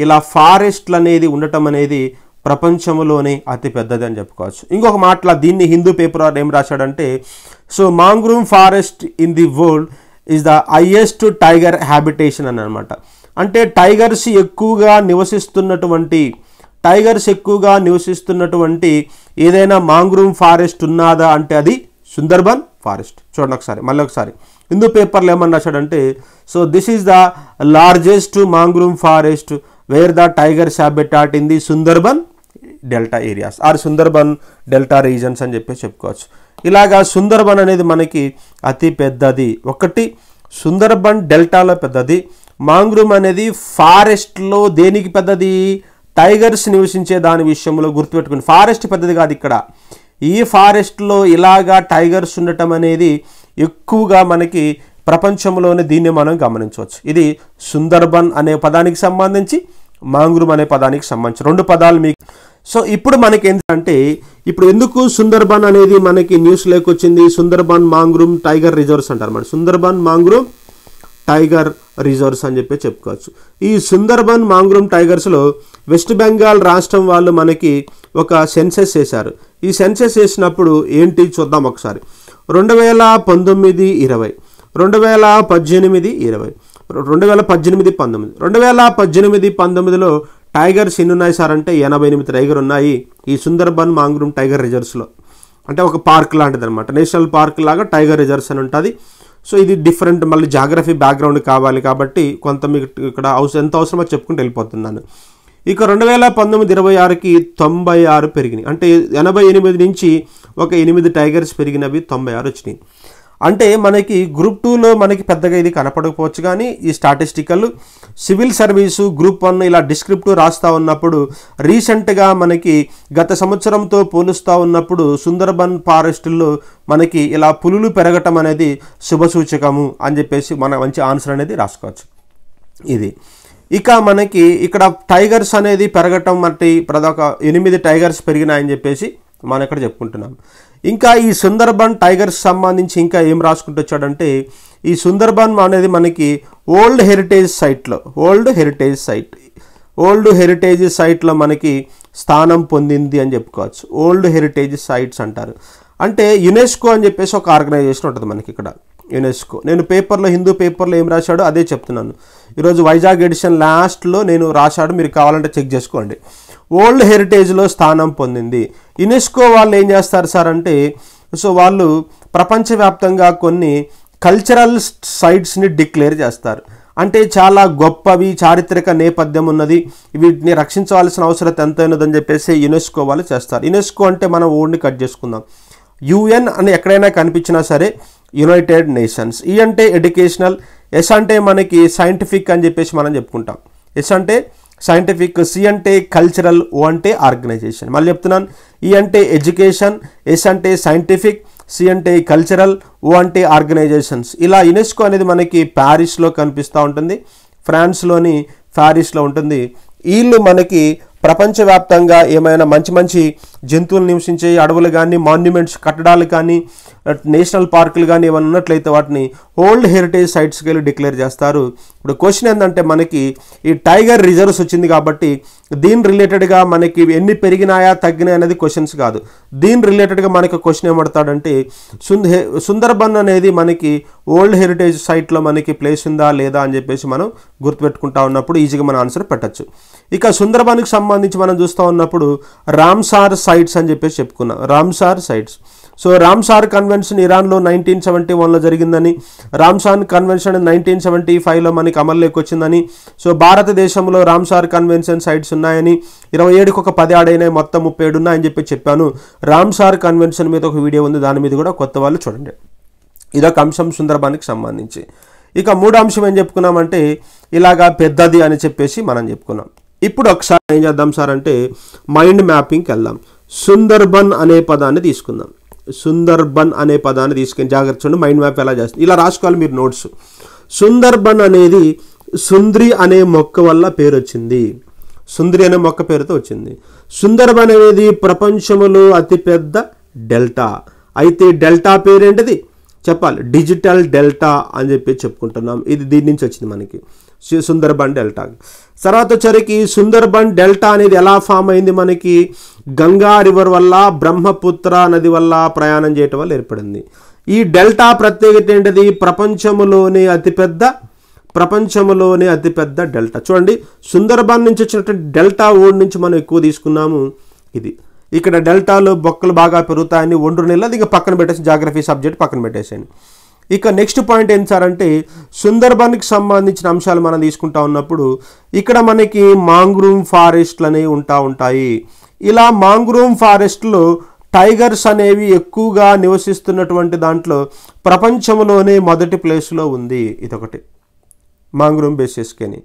ఇలా ఫారెస్ట్లు అనేది ఉండటం అనేది ప్రపంచంలోనే అతి పెద్దది అని చెప్పుకోవచ్చు ఇంకొక మాటల దీన్ని హిందూ పేపర్ వారు ఏం రాశాడంటే so mangrove forest in the world is the highest tiger habitation అని అనమాట అంటే టైగర్స్ ఎక్కువగా నివసిస్తున్నటువంటి టైగర్స్ ఎక్కువగా నివసిస్తున్నటువంటి ఏదైనా మాంగ్రూమ్ ఫారెస్ట్ ఉన్నదా అంటే అది సుందర్బన్ ఫారెస్ట్ చూడండి ఒకసారి మళ్ళీ ఒకసారి హిందూ పేపర్లో ఏమన్నా రాశాడంటే so this is the largest mangrove forest where the tigers habitat in the Sundarban delta areas are Sundarban delta regions అని చెప్పి చెప్పుకోవచ్చు ఇలాగా సుందర్బన్ అనేది మనకి అతి పెద్దది ఒకటి సుందర్బన్ డెల్టాలో పెద్దది మాంగ్రూమ్ అనేది ఫారెస్ట్లో దేనికి పెద్దది టైగర్స్ నివసించే దాని విషయంలో గుర్తుపెట్టుకుని ఫారెస్ట్ పెద్దది కాదు ఇక్కడ ఈ ఫారెస్ట్లో ఇలాగా టైగర్స్ ఉండటం అనేది ఎక్కువగా మనకి ప్రపంచంలోనే దీన్ని మనం గమనించవచ్చు ఇది సుందర్బన్ అనే పదానికి సంబంధించి మాంగ్రూమ్ అనే పదానికి సంబంధించి రెండు పదాలు మీకు సో ఇప్పుడు మనకి ఏంటంటే ఇప్పుడు ఎందుకు సుందర్బన్ అనేది మనకి న్యూస్లోకి వచ్చింది సుందర్బన్ మాంగ్రూమ్ టైగర్ రిజర్వ్స్ అంటారు మన సుందర్బన్ మాంగ్రూమ్ టైగర్ రిజర్వ్స్ అని చెప్పి చెప్పుకోవచ్చు ఈ సుందర్బన్ మాంగ్రూమ్ టైగర్స్లో వెస్ట్ బెంగాల్ రాష్ట్రం వాళ్ళు మనకి ఒక సెన్సెస్ చేశారు ఈ సెన్సెస్ చేసినప్పుడు ఏంటి చూద్దాం ఒకసారి రెండు వేల పంతొమ్మిది ఇరవై రెండు వేల పద్దెనిమిది ఇరవై రెండు వేల పద్దెనిమిది పంతొమ్మిది రెండు వేల పద్దెనిమిది పంతొమ్మిదిలో టైగర్స్ ఎన్ని ఉన్నాయి సార్ అంటే ఎనభై ఎనిమిది టైగర్ ఉన్నాయి ఈ సుందర్బన్ మాంగ్రూమ్ టైగర్ రిజర్వ్స్లో అంటే ఒక పార్క్ లాంటిది అనమాట నేషనల్ పార్క్ లాగా టైగర్ రిజర్వ్స్ అని ఉంటుంది సో ఇది డిఫరెంట్ మళ్ళీ జాగ్రఫీ బ్యాక్గ్రౌండ్ కావాలి కాబట్టి కొంత మీకు ఇక్కడ అవసరం ఎంత అవసరమో చెప్పుకుంటూ వెళ్ళిపోతున్నాను ఇక రెండు వేల పంతొమ్మిది ఇరవై ఆరుకి తొంభై ఆరు పెరిగినాయి అంటే ఎనభై ఎనిమిది నుంచి ఒక ఎనిమిది టైగర్స్ పెరిగినవి తొంభై ఆరు వచ్చినాయి అంటే మనకి గ్రూప్ టూలో మనకి పెద్దగా ఇది కనపడకపోవచ్చు కానీ ఈ statistical civil service group one ఇలా డిస్క్రిప్టివ్ రాస్తూ ఉన్నప్పుడు రీసెంట్గా మనకి గత సంవత్సరంతో పోలుస్తూ ఉన్నప్పుడు సుందర్బన్ ఫారెస్ట్లో మనకి ఇలా పులులు పెరగటం అనేది శుభసూచకము అని చెప్పేసి మన మంచి ఆన్సర్ అనేది రాసుకోవచ్చు ఇది ఇక మనకి ఇక్కడ టైగర్స్ అనేది పెరగటం వంటి ప్రదొక ఎనిమిది టైగర్స్ పెరిగినాయని చెప్పేసి మనం ఇక్కడ చెప్పుకుంటున్నాం ఇంకా ఈ సుందర్బన్ టైగర్స్ సంబంధించి ఇంకా ఏం రాసుకుంటూ వచ్చాడంటే ఈ సుందర్బన్ అనేది మనకి ఓల్డ్ హెరిటేజ్ సైట్లో world heritage site world heritage సైట్లో మనకి స్థానం పొందింది అని చెప్పుకోవచ్చు ఓల్డ్ హెరిటేజ్ సైట్స్ అంటారు అంటే యునెస్కో అని చెప్పేసి ఒక ఆర్గనైజేషన్ ఉంటుంది మనకి ఇక్కడ యునెస్కో నేను పేపర్లో హిందూ పేపర్లో ఏం రాశాడో అదే చెప్తున్నాను ఈరోజు వైజాగ్ ఎడిషన్ లాస్ట్లో నేను రాశాడు మీరు కావాలంటే చెక్ చేసుకోండి వరల్డ్ హెరిటేజ్లో స్థానం పొందింది యునెస్కో వాళ్ళు ఏం చేస్తారు సార్ అంటే సో వాళ్ళు ప్రపంచవ్యాప్తంగా కొన్ని కల్చరల్ సైట్స్ని డిక్లేర్ చేస్తారు అంటే చాలా గొప్పవి చారిత్రక నేపథ్యం ఉన్నది వీటిని రక్షించవలసిన అవసరం ఉన్నదని చెప్పేసి యునెస్కో వాళ్ళు చేస్తారు యునెస్కో అంటే మనం ఓడిని కట్ చేసుకుందాం యుఎన్ అని ఎక్కడైనా కనిపించినా సరే యునైటెడ్ నేషన్స్ ఈ అంటే ఎడ్యుకేషనల్ ఎస్ అంటే మనకి సైంటిఫిక్ అని చెప్పేసి మనం చెప్పుకుంటాం ఎస్ అంటే సైంటిఫిక్ సి అంటే కల్చరల్ ఓ అంటే ఆర్గనైజేషన్ మళ్ళీ చెప్తున్నాను ఈ e అంటే ఎడ్యుకేషన్ ఎస్ అంటే సైంటిఫిక్ సి అంటే కల్చరల్ ఓ అంటే ఆర్గనైజేషన్స్ ఇలా యునెస్కో అనేది మనకి ప్యారిస్లో కనిపిస్తూ ఉంటుంది ఫ్రాన్స్లోని ప్యారిస్లో ఉంటుంది వీళ్ళు మనకి ప్రపంచవ్యాప్తంగా ఏమైనా మంచి మంచి జంతువులు నివసించే అడవులు కానీ మాన్యుమెంట్స్ కట్టడాలు కానీ నేషనల్ పార్కులు కానీ ఏమైనా ఉన్నట్లయితే వాటిని ఓల్డ్ హెరిటేజ్ సైట్స్కి వెళ్ళి డిక్లేర్ చేస్తారు ఇప్పుడు క్వశ్చన్ ఏంటంటే మనకి ఈ టైగర్ రిజర్వ్స్ వచ్చింది కాబట్టి దీని రిలేటెడ్గా మనకి ఎన్ని పెరిగినాయా తగ్గినాయా అనేది క్వశ్చన్స్ కాదు దీని రిలేటెడ్గా మనకి క్వశ్చన్ ఏమడతాడంటే సుంద సుందర్బన్ అనేది మనకి ఓల్డ్ హెరిటేజ్ సైట్లో మనకి ప్లేస్ ఉందా లేదా అని చెప్పేసి మనం గుర్తుపెట్టుకుంటా ఉన్నప్పుడు ఈజీగా మనం ఆన్సర్ పెట్టచ్చు ఇక సుందరబానికి సంబంధించి మనం చూస్తూ ఉన్నప్పుడు రామ్సార్ సైట్స్ అని చెప్పేసి చెప్పుకున్నాం Ramsar sites so Ramsar convention ఇరాన్లో నైన్టీన్ సెవెంటీ వన్లో జరిగిందని రామ్సార్ కన్వెన్షన్ నైన్టీన్ సెవెంటీ ఫైవ్లో మనకి అమల్లోకి వచ్చిందని సో భారతదేశంలో రామ్సార్ కన్వెన్షన్ సైట్స్ ఉన్నాయని ఇరవై ఏడుకి ఒక పది ఆడైనాయి మొత్తం ముప్పై ఏడు ఉన్నాయని చెప్పి చెప్పాను రామ్సార్ కన్వెన్షన్ మీద ఒక వీడియో ఉంది దాని మీద కూడా కొత్త వాళ్ళు చూడండి ఇదొక అంశం సుందరబానికి సంబంధించి ఇక మూడో అంశం ఏం చెప్పుకున్నామంటే ఇలాగా పెద్దది అని చెప్పేసి మనం చెప్పుకున్నాం ఇప్పుడు ఒకసారి ఏం చేద్దాం సార్ అంటే మైండ్ మ్యాపింగ్కి వెళ్దాం సుందర్బన్ అనే పదాన్ని తీసుకుందాం సుందర్బన్ అనే పదాన్ని తీసుకుని జాగ్రత్త చూడండి మైండ్ మ్యాప్ ఎలా చేస్తుంది ఇలా రాసుకోవాలి మీరు నోట్స్ సుందర్బన్ అనేది సుంద్రి అనే మొక్క వల్ల పేరు వచ్చింది సుందరి అనే మొక్క పేరుతో వచ్చింది సుందర్బన్ అనేది ప్రపంచంలో అతిపెద్ద డెల్టా అయితే డెల్టా పేరేంటిది చెప్పాలి డిజిటల్ డెల్టా అని చెప్పి చెప్పుకుంటున్నాం ఇది దీని నుంచి వచ్చింది మనకి సుందర్బన్ డెల్టా తర్వాత వచ్చరికి సుందర్బన్ డెల్టా అనేది ఎలా ఫామ్ అయింది మనకి గంగా రివర్ వల్ల బ్రహ్మపుత్ర నది వల్ల ప్రయాణం చేయటం వల్ల ఏర్పడింది ఈ డెల్టా ప్రత్యేకత ఏంటిది ప్రపంచంలోనే అతిపెద్ద ప్రపంచంలోనే అతిపెద్ద డెల్టా చూడండి సుందర్బన్ నుంచి వచ్చినటువంటి డెల్టా ఓడ్ నుంచి మనం ఎక్కువ తీసుకున్నాము ఇది ఇక్కడ డెల్టాలో బొక్కలు బాగా పెరుగుతాయని ఒండ్రు నెలలో ఇంకా పక్కన పెట్టేసి జాగ్రఫీ సబ్జెక్ట్ పక్కన పెట్టేసేయండి ఇక నెక్స్ట్ పాయింట్ ఏం సార్ అంటే సుందర్బన్కి సంబంధించిన అంశాలు మనం తీసుకుంటా ఉన్నప్పుడు ఇక్కడ మనకి మాంగ్రూమ్ ఫారెస్ట్లు అనేవి ఉంటా ఉంటాయి ఇలా మాంగ్రూమ్ ఫారెస్ట్లో టైగర్స్ అనేవి ఎక్కువగా నివసిస్తున్నటువంటి దాంట్లో ప్రపంచంలోనే మొదటి ప్లేస్లో ఉంది ఇదొకటి మాంగ్రూమ్ అని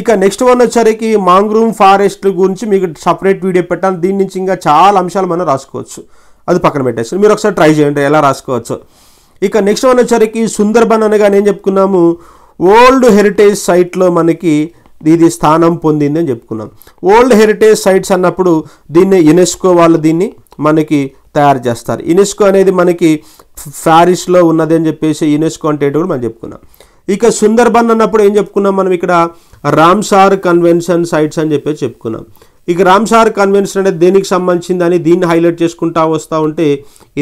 ఇక నెక్స్ట్ వన్ వచ్చరికి మాంగ్రూమ్ ఫారెస్ట్ గురించి మీకు సపరేట్ వీడియో పెట్టాను దీని నుంచి ఇంకా చాలా అంశాలు మనం రాసుకోవచ్చు అది పక్కన పెట్టేసి మీరు ఒకసారి ట్రై చేయండి ఎలా రాసుకోవచ్చు ఇక నెక్స్ట్ మనం వచ్చరికి సుందర్బన్ అనగానే ఏం చెప్పుకున్నాము ఓల్డ్ హెరిటేజ్ సైట్లో మనకి ఇది స్థానం పొందింది అని చెప్పుకున్నాం ఓల్డ్ హెరిటేజ్ సైట్స్ అన్నప్పుడు దీన్ని యునెస్కో వాళ్ళు దీన్ని మనకి తయారు చేస్తారు యునెస్కో అనేది మనకి ప్యారిస్లో ఉన్నది అని చెప్పేసి యునెస్కో అంటే కూడా మనం చెప్పుకున్నాం ఇక సుందర్బన్ అన్నప్పుడు ఏం చెప్పుకున్నాం మనం ఇక్కడ రామ్సార్ కన్వెన్షన్ సైట్స్ అని చెప్పేసి చెప్పుకున్నాం ఇక రామ్సార్ కన్వెన్షన్ అనేది దేనికి సంబంధించిందని దీన్ని హైలైట్ చేసుకుంటా వస్తూ ఉంటే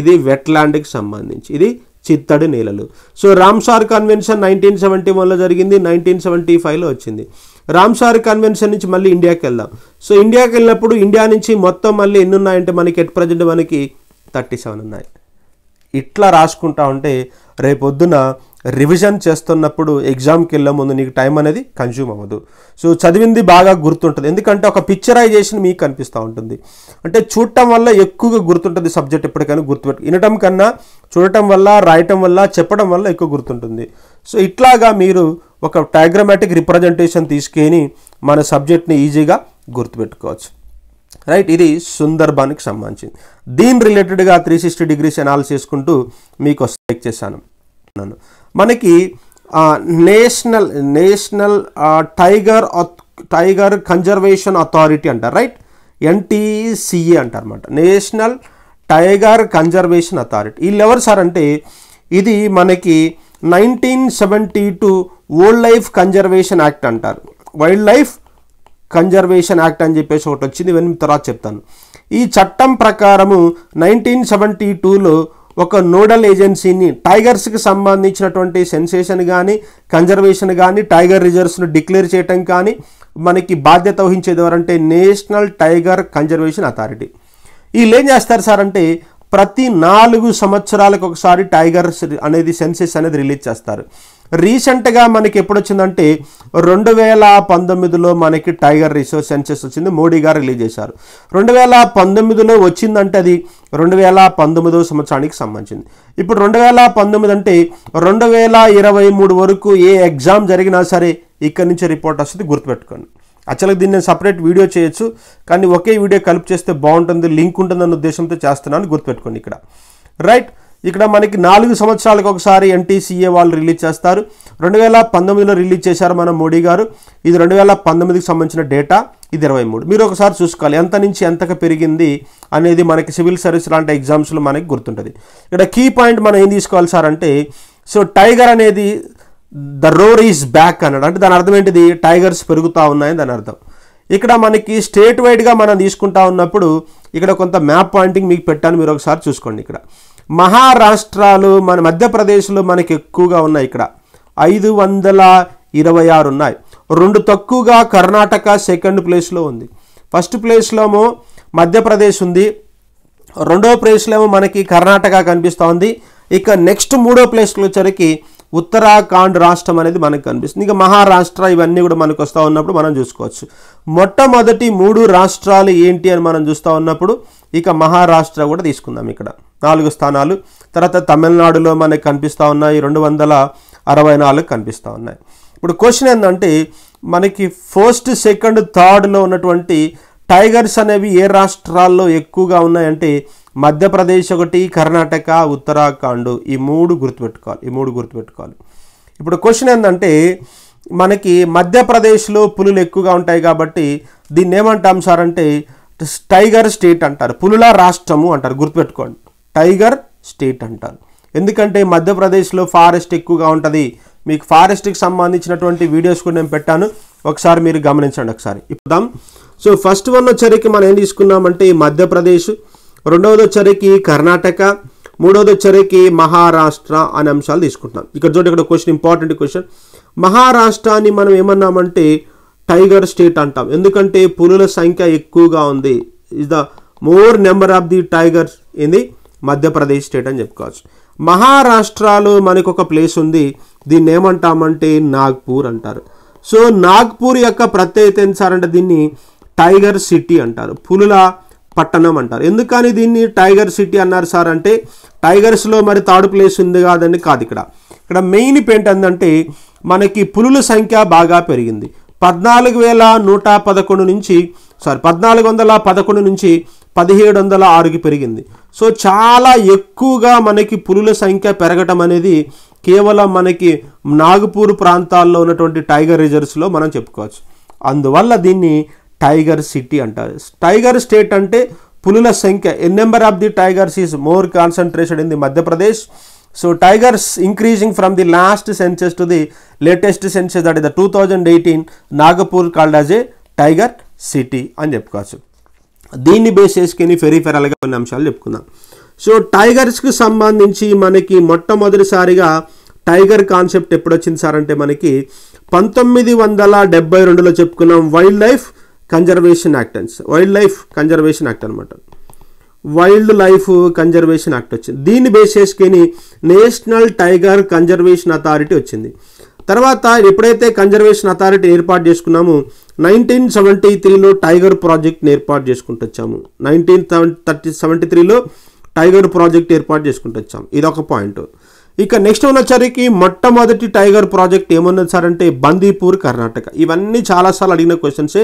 ఇది వెట్లాండ్కి సంబంధించి ఇది చిత్తడి నేలలు so Ramsar convention nineteen seventy వన్లో జరిగింది నైన్టీన్ సెవెంటీ ఫైవ్లో వచ్చింది రామ్సార్ కన్వెన్షన్ నుంచి మళ్ళీ ఇండియాకి వెళ్దాం సో ఇండియాకి వెళ్ళినప్పుడు ఇండియా నుంచి మొత్తం మళ్ళీ ఎన్ని ఉన్నాయంటే మనకి ఎట్ ప్రజెంట్ మనకి థర్టీ సెవెన్ ఉన్నాయి ఇట్లా రాసుకుంటా ఉంటే రేపొద్దున రివిజన్ చేస్తున్నప్పుడు ఎగ్జామ్కి వెళ్ళే ముందు నీకు టైం అనేది కన్జ్యూమ్ అవ్వదు సో చదివింది బాగా గుర్తుంటుంది ఎందుకంటే ఒక పిక్చరైజేషన్ మీకు కనిపిస్తూ ఉంటుంది అంటే చూడటం వల్ల ఎక్కువగా గుర్తుంటుంది సబ్జెక్ట్ ఎప్పటికైనా గుర్తుపెట్టు వినటం కన్నా చూడటం వల్ల రాయటం వల్ల చెప్పడం వల్ల ఎక్కువ గుర్తుంటుంది సో ఇట్లాగా మీరు ఒక టైగ్రమాటిక్ రిప్రజెంటేషన్ తీసుకొని మన సబ్జెక్ట్ని ఈజీగా గుర్తుపెట్టుకోవచ్చు రైట్ ఇది సుందర్బానికి సంబంధించింది దీని రిలేటెడ్గా త్రీ సిక్స్టీ డిగ్రీస్ అనాలిసిస్ చేసుకుంటూ మీకు వస్తే చేశాను మనకి national national tiger tiger conservation authority అంటారు రైట్ ఎన్టీసీఏ అంటారన్నమాట నేషనల్ టైగర్ కన్జర్వేషన్ అథారిటీ వీళ్ళు ఎవరు సార్ అంటే ఇది మనకి nineteen seventy two wildlife conservation act అంటారు వైల్డ్ లైఫ్ కన్జర్వేషన్ యాక్ట్ అని చెప్పేసి ఒకటి వచ్చింది ఇవన్నీ తర్వాత చెప్తాను ఈ చట్టం ప్రకారము నైన్టీన్ సెవెంటీ టూలో ఒక నోడల్ ఏజెన్సీని టైగర్స్కి సంబంధించినటువంటి సెన్సేషన్ కానీ కన్జర్వేషన్ కానీ టైగర్ రిజర్వ్స్ను డిక్లేర్ చేయటం కానీ మనకి బాధ్యత వహించేది ఎవరంటే నేషనల్ టైగర్ కన్జర్వేషన్ అథారిటీ వీళ్ళు ఏం చేస్తారు సార్ అంటే ప్రతి నాలుగు సంవత్సరాలకు ఒకసారి టైగర్స్ అనేది సెన్సెస్ అనేది రిలీజ్ చేస్తారు రీసెంట్గా మనకి ఎప్పుడు వచ్చిందంటే రెండు వేల పంతొమ్మిదిలో మనకి టైగర్ రిసోర్స్ సెన్సెస్ వచ్చింది మోడీ గారు రిలీజ్ చేశారు రెండు వేల పంతొమ్మిదిలో వచ్చిందంటే అది రెండు వేల పంతొమ్మిదో సంవత్సరానికి సంబంధించింది ఇప్పుడు రెండు వేల పంతొమ్మిది అంటే రెండు వేల ఇరవై మూడు వరకు ఏ ఎగ్జామ్ జరిగినా సరే ఇక్కడి నుంచి రిపోర్ట్ వస్తుంది గుర్తుపెట్టుకోండి యాక్చువల్గా దీన్ని నేను సపరేట్ వీడియో చేయొచ్చు కానీ ఒకే వీడియో కలిపి చేస్తే బాగుంటుంది లింక్ ఉంటుంది అన్న ఉద్దేశంతో చేస్తున్నాను గుర్తుపెట్టుకోండి ఇక్కడ రైట్ ఇక్కడ మనకి నాలుగు సంవత్సరాలకు ఒకసారి ఎన్టీసీఏ వాళ్ళు రిలీజ్ చేస్తారు రెండు వేల పంతొమ్మిదిలో రిలీజ్ చేశారు మన మోడీ గారు ఇది రెండు వేల పంతొమ్మిదికి సంబంధించిన డేటా ఇది ఇరవై మూడు మీరు ఒకసారి చూసుకోవాలి ఎంత నుంచి ఎంతగా పెరిగింది అనేది మనకి సివిల్ సర్వీస్ లాంటి ఎగ్జామ్స్లో మనకి గుర్తుంటుంది ఇక్కడ కీ పాయింట్ మనం ఏం తీసుకోవాలి సార్ అంటే సో టైగర్ అనేది ద రోర్ ఈజ్ బ్యాక్ అన్నాడు అంటే దాని అర్థం ఏంటిది టైగర్స్ పెరుగుతూ ఉన్నాయని దాని అర్థం ఇక్కడ మనకి స్టేట్ వైడ్గా మనం తీసుకుంటా ఉన్నప్పుడు ఇక్కడ కొంత మ్యాప్ పాయింటింగ్ మీకు పెట్టాను మీరు ఒకసారి చూసుకోండి ఇక్కడ మహారాష్ట్రాలు మన మధ్యప్రదేశ్లో మనకి ఎక్కువగా ఉన్నాయి ఇక్కడ ఐదు వందల ఇరవై ఆరు ఉన్నాయి రెండు తక్కువగా కర్ణాటక సెకండ్ ప్లేస్లో ఉంది ఫస్ట్ ప్లేస్లోమో మధ్యప్రదేశ్ ఉంది రెండో ప్లేస్లో ఏమో మనకి కర్ణాటక కనిపిస్తూ ఉంది ఇక నెక్స్ట్ మూడో ప్లేస్కి వచ్చరికి ఉత్తరాఖండ్ రాష్ట్రం అనేది మనకు కనిపిస్తుంది ఇంకా మహారాష్ట్ర ఇవన్నీ కూడా మనకు వస్తూ ఉన్నప్పుడు మనం చూసుకోవచ్చు మొట్టమొదటి మూడు రాష్ట్రాలు ఏంటి అని మనం చూస్తూ ఉన్నప్పుడు ఇక మహారాష్ట్ర కూడా తీసుకుందాం ఇక్కడ నాలుగు స్థానాలు తర్వాత తమిళనాడులో మనకి కనిపిస్తూ ఉన్నాయి రెండు వందల అరవై నాలుగు కనిపిస్తూ ఉన్నాయి ఇప్పుడు క్వశ్చన్ ఏంటంటే మనకి ఫస్ట్ సెకండ్ థర్డ్లో ఉన్నటువంటి టైగర్స్ అనేవి ఏ రాష్ట్రాల్లో ఎక్కువగా ఉన్నాయంటే మధ్యప్రదేశ్ ఒకటి కర్ణాటక ఉత్తరాఖండ్ ఈ మూడు గుర్తుపెట్టుకోవాలి ఈ మూడు గుర్తుపెట్టుకోవాలి ఇప్పుడు క్వశ్చన్ ఏంటంటే మనకి మధ్యప్రదేశ్లో పులులు ఎక్కువగా ఉంటాయి కాబట్టి దీన్ని ఏమంటాం సార్ అంటే టైగర్ స్టేట్ అంటారు పులుల రాష్ట్రము అంటారు గుర్తుపెట్టుకోండి టైగర్ స్టేట్ అంటారు ఎందుకంటే మధ్యప్రదేశ్లో ఫారెస్ట్ ఎక్కువగా ఉంటుంది మీకు ఫారెస్ట్కి సంబంధించినటువంటి వీడియోస్ కూడా నేను పెట్టాను ఒకసారి మీరు గమనించండి ఒకసారి ఇప్పుదాం సో ఫస్ట్ వన్ వచ్చరికి మనం ఏం తీసుకున్నామంటే ఈ మధ్యప్రదేశ్ రెండవది వచ్చరికి కర్ణాటక మూడవది వచ్చరికి మహారాష్ట్ర అనే అంశాలు తీసుకుంటున్నాం ఇక్కడ చూడండి ఇక్కడ క్వశ్చన్ ఇంపార్టెంట్ క్వశ్చన్ మహారాష్ట్రాన్ని మనం ఏమన్నామంటే టైగర్ స్టేట్ అంటాం ఎందుకంటే పులుల సంఖ్య ఎక్కువగా ఉంది is the more number of the tigers ఏంది మధ్యప్రదేశ్ స్టేట్ అని చెప్పుకోవచ్చు మహారాష్ట్రలో మనకు ఒక ప్లేస్ ఉంది దీన్ని ఏమంటామంటే నాగ్పూర్ అంటారు సో నాగ్పూర్ యొక్క ప్రత్యేకత ఏంటి సార్ అంటే దీన్ని టైగర్ సిటీ అంటారు పులుల పట్టణం అంటారు ఎందుకని దీన్ని టైగర్ సిటీ అన్నారు సార్ అంటే టైగర్స్లో మరి థర్డ్ ప్లేస్ ఉంది కాదండి కాదు ఇక్కడ ఇక్కడ మెయిన్ పెయింట్ ఏంటంటే మనకి పులుల సంఖ్య బాగా పెరిగింది పద్నాలుగు వేల నూట పదకొండు నుంచి సారీ పద్నాలుగు వందల పదకొండు నుంచి పదిహేడు వందల ఆరుకి పెరిగింది సో చాలా ఎక్కువగా మనకి పులుల సంఖ్య పెరగటం అనేది కేవలం మనకి నాగపూర్ ప్రాంతాల్లో ఉన్నటువంటి టైగర్ రిజర్వ్స్లో మనం చెప్పుకోవచ్చు అందువల్ల దీన్ని టైగర్ సిటీ అంటారు టైగర్ స్టేట్ అంటే పులుల సంఖ్య ఎన్ number of the tigers is more concentration in the Madhya Pradesh so tigers increasing from the last census to the latest census that is the two thousand eighteen Nagpur called as a tiger city అని చెప్పుకోవచ్చు దీన్ని base చేసుకుని ఫెరీఫెరల్గా కొన్ని అంశాలు చెప్పుకుందాం so టైగర్స్కి సంబంధించి మనకి మొట్టమొదటిసారిగా టైగర్ కాన్సెప్ట్ ఎప్పుడు వచ్చింది సార్ అంటే మనకి పంతొమ్మిది వందల డెబ్బై రెండులో చెప్పుకున్నాం wildlife conservation act and wildlife conservation act అనమాట వైల్డ్ లైఫ్ కన్జర్వేషన్ యాక్ట్ వచ్చింది దీన్ని బేస్ చేసుకొని నేషనల్ టైగర్ కన్జర్వేషన్ అథారిటీ వచ్చింది తర్వాత ఎప్పుడైతే కన్జర్వేషన్ అథారిటీ ఏర్పాటు చేసుకున్నామో నైన్టీన్ సెవెంటీ త్రీలో టైగర్ ప్రాజెక్ట్ని ఏర్పాటు చేసుకుంటూ వచ్చాము నైన్టీన్ థర్టీ సెవెంటీ త్రీలో టైగర్ ప్రాజెక్ట్ ఏర్పాటు చేసుకుంటూ వచ్చాము ఇది ఒక పాయింట్ ఇక నెక్స్ట్ ఉన్నసరికి మొట్టమొదటి టైగర్ ప్రాజెక్ట్ ఏమన్నది సార్ అంటే బందీపూర్ కర్ణాటక ఇవన్నీ చాలాసార్లు అడిగిన క్వశ్చన్సే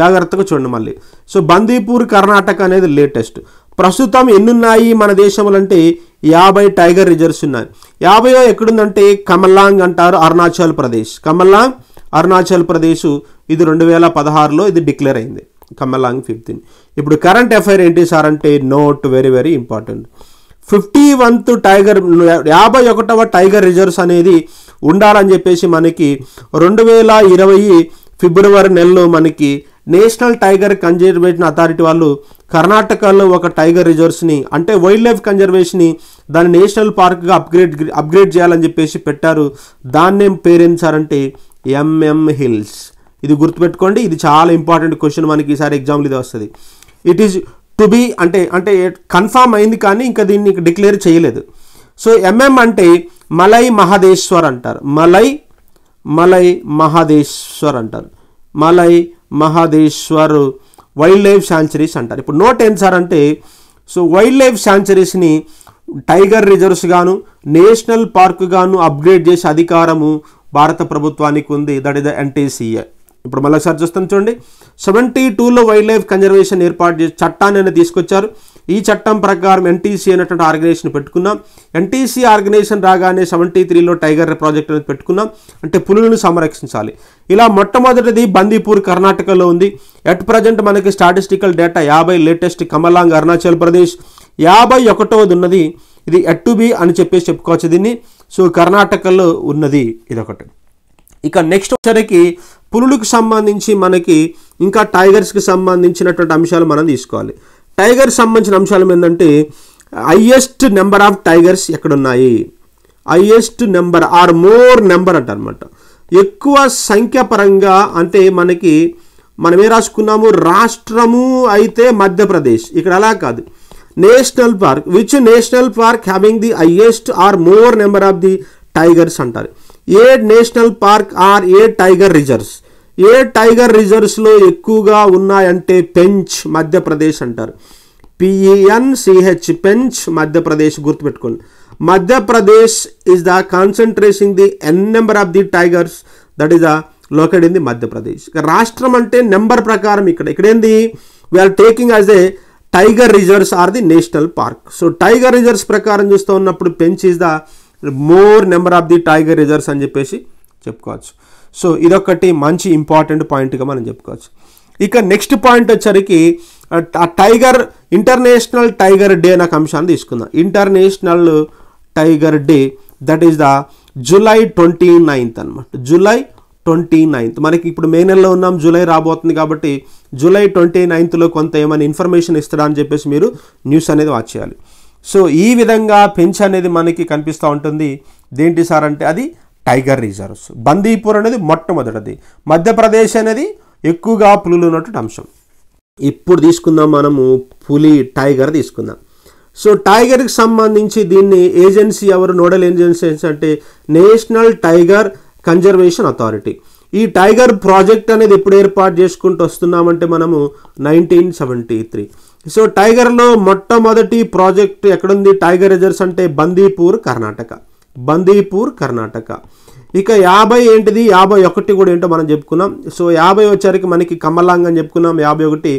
జాగ్రత్తగా చూడండి మళ్ళీ సో బందీపూర్ కర్ణాటక అనేది లేటెస్ట్ ప్రస్తుతం ఎన్నున్నాయి మన దేశంలో అంటే యాభై టైగర్ రిజర్వ్స్ ఉన్నాయి యాభైయో ఎక్కడుందంటే కమలాంగ్ అంటారు అరుణాచల్ ప్రదేశ్ కమలాంగ్ అరుణాచల్ ప్రదేశ్ ఇది రెండు వేల పదహారులో ఇది డిక్లేర్ అయింది కమలాంగ్ ఫిఫ్టీన్ ఇప్పుడు కరెంట్ అఫైర్ ఏంటి సార్ అంటే note very very important fifty వన్త్ టైగర్ యాభై ఒకటవ టైగర్ రిజర్వ్స్ అనేది ఉండాలని చెప్పేసి మనకి రెండు వేల ఇరవై ఫిబ్రవరి నెలలో మనకి నేషనల్ టైగర్ కన్జర్వేషన్ అథారిటీ వాళ్ళు కర్ణాటకలో ఒక టైగర్ రిజర్వ్స్ని అంటే వైల్డ్ లైఫ్ కన్జర్వేషన్ని దాన్ని నేషనల్ పార్క్గా అప్గ్రేడ్ అప్గ్రేడ్ చేయాలని చెప్పేసి పెట్టారు దాన్నేం పేరెంచారంటే ఎంఎం హిల్స్ ఇది గుర్తుపెట్టుకోండి ఇది చాలా ఇంపార్టెంట్ క్వశ్చన్ మనకి ఈసారి ఎగ్జామ్లు ఇది వస్తుంది ఇట్ ఈజ్ టు బీ అంటే అంటే కన్ఫామ్ అయింది కానీ ఇంకా దీన్ని డిక్లేర్ చేయలేదు సో ఎంఎం అంటే మలై మహదేశ్వర్ అంటారు మలై మలై మహదేశ్వర్ అంటారు Malai Mahadeshwar wildlife sanctuaries అంటారు ఇప్పుడు నోట్ ఏం సార్ అంటే సో వైల్డ్ లైఫ్ శాంచురీస్ని టైగర్ రిజర్వ్స్ గాను నేషనల్ పార్క్ గాను అప్గ్రేడ్ చేసే అధికారము భారత ప్రభుత్వానికి ఉంది దట్ ఇస్ ద ఎన్టీసీఏ ఇప్పుడు మళ్ళీసారి చూస్తాం చూడండి సెవెంటీ టూలో వైల్డ్ లైఫ్ కన్జర్వేషన్ ఏర్పాటు చేసి చట్టాన్ని తీసుకొచ్చారు ఈ చట్టం ప్రకారం ఎన్టీసీ అనేటువంటి ఆర్గనైజేషన్ పెట్టుకున్నాం ఎన్టీసీ ఆర్గనైజేషన్ రాగానే సెవెంటీ త్రీలో టైగర్ ప్రాజెక్ట్ అనేది పెట్టుకున్నాం అంటే పులులను సంరక్షించాలి ఇలా మొట్టమొదటిది బందీపూర్ కర్ణాటకలో ఉంది ఎట్ ప్రజెంట్ మనకి స్టాటిస్టికల్ డేటా యాభై లేటెస్ట్ కమలాంగ్ అరుణాచల్ ప్రదేశ్ యాభై ఒకటోది ఉన్నది ఇది ఎట్ బి అని చెప్పేసి చెప్పుకోవచ్చు దీన్ని సో కర్ణాటకలో ఉన్నది ఇదొకటి ఇక నెక్స్ట్ వచ్చేసరికి పులులకు సంబంధించి మనకి ఇంకా టైగర్స్కి సంబంధించినటువంటి అంశాలు మనం తీసుకోవాలి టైగర్ సంబంధించిన అంశాలు ఏంటంటే హైయెస్ట్ నెంబర్ ఆఫ్ టైగర్స్ ఎక్కడున్నాయి highest number or more number అంటారనమాట ఎక్కువ సంఖ్యాపరంగా అంటే మనకి మనం ఏ రాసుకున్నాము రాష్ట్రము అయితే మధ్యప్రదేశ్ ఇక్కడ అలా కాదు national park which national park having the highest or more number of the tigers అంటారు a national park or a tiger reserves a tiger రిజర్వ్స్లో ఎక్కువగా ఉన్నాయంటే పెంచ్ మధ్యప్రదేశ్ అంటారు P E N C H e Pench Madhya Pradesh గుర్తుపెట్టుకోండి Madhya Pradesh is the concentration the ఎన్ number of the tigers that is the locate in the Madhya Pradesh రాష్ట్రం అంటే number ప్రకారం ఇక్కడ ఇక్కడేంది we're taking as a tiger reserves are the national park so tiger reserves ప్రకారం చూస్తూ ఉన్నప్పుడు Pench is the more number of the tiger reserves అని చెప్పేసి చెప్పుకోవచ్చు సో ఇదొకటి మంచి ఇంపార్టెంట్ పాయింట్గా మనం చెప్పుకోవచ్చు ఇక నెక్స్ట్ పాయింట్ వచ్చరికి ఆ టైగర్ ఇంటర్నేషనల్ టైగర్ డే అనే అంశాన్ని తీసుకుందాం international tiger day that is the July twenty ninth అనమాట జూలై ట్వంటీ నైన్త్ మనకి ఇప్పుడు మే నెలలో ఉన్నాం జూలై రాబోతుంది కాబట్టి జూలై ట్వంటీ నైన్త్లో కొంత ఏమైనా ఇన్ఫర్మేషన్ ఇస్తాడా అని చెప్పేసి మీరు న్యూస్ అనేది వాచ్ చేయాలి సో ఈ విధంగా పెంచ్ అనేది మనకి కనిపిస్తూ ఉంటుంది దేంటి సార్ అంటే అది టైగర్ రిజర్వ్స్ బందీపూర్ అనేది మొట్టమొదటిది మధ్యప్రదేశ్ అనేది ఎక్కువగా పులులు ఉన్నటువంటి అంశం ఇప్పుడు తీసుకుందాం మనము పులి టైగర్ తీసుకుందాం సో టైగర్కి సంబంధించి దీన్ని ఏజెన్సీ ఎవరు నోడల్ ఏజెన్సీ అంటే నేషనల్ టైగర్ కన్జర్వేషన్ అథారిటీ ఈ టైగర్ ప్రాజెక్ట్ అనేది ఎప్పుడు ఏర్పాటు చేసుకుంటూ వస్తున్నామంటే మనము నైన్టీన్ సెవెంటీ త్రీ సో టైగర్లో మొట్టమొదటి ప్రాజెక్ట్ ఎక్కడుంది టైగర్ రిజర్వ్స్ అంటే బందీపూర్ కర్ణాటక బందీపూర్ కర్ణాటక ఇక యాభై ఏంటిది యాభై ఒకటి కూడా ఏంటో మనం చెప్పుకున్నాం సో యాభై వచ్చరికి మనకి కమలాంగ్ అని చెప్పుకున్నాం యాభై ఒకటి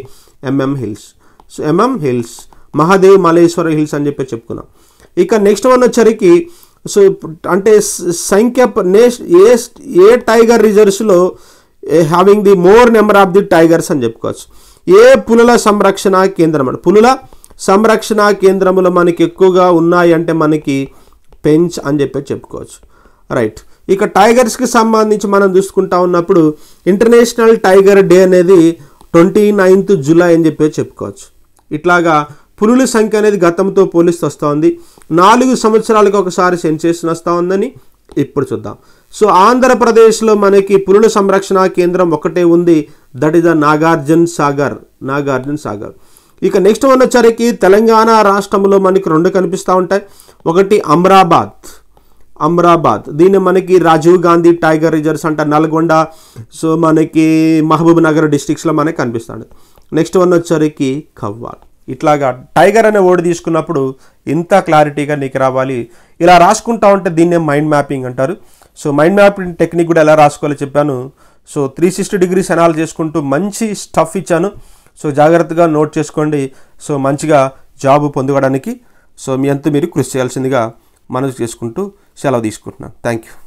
MM hills so MM hills Mahadev Maleshwara hills అని చెప్పి చెప్పుకున్నాం ఇక నెక్స్ట్ వన్ వచ్చరికి సో అంటే సంఖ్య ఏ ఏ టైగర్ రిజర్వ్స్లో having the more number of the tigers అని చెప్పుకోవచ్చు ఏ పులుల సంరక్షణ కేంద్రం అంటే పులుల సంరక్షణ కేంద్రములు మనకి ఎక్కువగా ఉన్నాయంటే మనకి పెంచ్ అని చెప్పి చెప్పుకోవచ్చు రైట్ ఇక టైగర్స్కి సంబంధించి మనం చూసుకుంటా ఉన్నప్పుడు ఇంటర్నేషనల్ టైగర్ డే అనేది ట్వంటీ నైన్త్ జూలై అని చెప్పి చెప్పుకోవచ్చు ఇట్లాగా పులుల సంఖ్య అనేది గతంతో పోలిస్తూ వస్తూ ఉంది నాలుగు సంవత్సరాలకు ఒకసారి సెన్సేషన్ వస్తూ ఉందని ఇప్పుడు చూద్దాం సో ఆంధ్రప్రదేశ్లో మనకి పులుల సంరక్షణ కేంద్రం ఒకటే ఉంది that is the Nagarjuna Sagar Nagarjuna Sagar ఇక నెక్స్ట్ వన్ వచ్చరికి తెలంగాణ రాష్ట్రంలో మనకి రెండు కనిపిస్తూ ఉంటాయి ఒకటి అమ్రాబాద్ అమ్రాబాద్ దీన్ని మనకి రాజీవ్ గాంధీ టైగర్ రిజర్వ్స్ అంట నల్గొండ సో మనకి మహబూబ్ నగర్ డిస్టిక్స్లో మనకి కనిపిస్తుంది నెక్స్ట్ వన్ వచ్చరికి కవ్వాల్ ఇట్లాగా టైగర్ అనే ఓడి తీసుకున్నప్పుడు ఇంత క్లారిటీగా నీకు రావాలి ఇలా రాసుకుంటా ఉంటే దీన్నే మైండ్ మ్యాపింగ్ అంటారు సో మైండ్ మ్యాపింగ్ టెక్నిక్ కూడా ఎలా రాసుకోవాలో చెప్పాను సో త్రీ సిక్స్టీ డిగ్రీస్ ఎనాల్ చేసుకుంటూ మంచి స్టఫ్ ఇచ్చాను సో జాగ్రత్తగా నోట్ చేసుకోండి సో మంచిగా జాబ్ పొందుకోవడానికి సో మీ అంతా మీరు కృషి చేయాల్సిందిగా మనసు చేసుకుంటూ సెలవు తీసుకుంటున్నాను థ్యాంక్ యూ